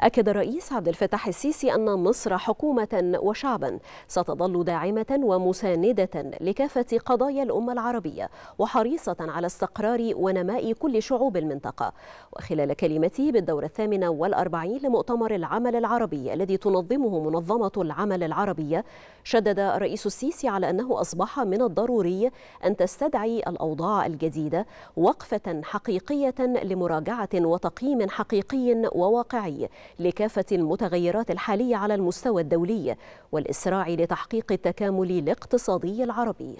أكد الرئيس عبد الفتاح السيسي أن مصر حكومة وشعبا ستظل داعمة ومساندة لكافة قضايا الأمة العربية وحريصة على استقرار ونماء كل شعوب المنطقة وخلال كلمته بالدورة الثامنة والأربعين لمؤتمر العمل العربي الذي تنظمه منظمة العمل العربية شدد الرئيس السيسي على أنه أصبح من الضروري أن تستدعي الأوضاع الجديدة وقفة حقيقية لمراجعة وتقييم حقيقي وواقعي لكافة المتغيرات الحالية على المستوى الدولي والإسراع لتحقيق التكامل الاقتصادي العربي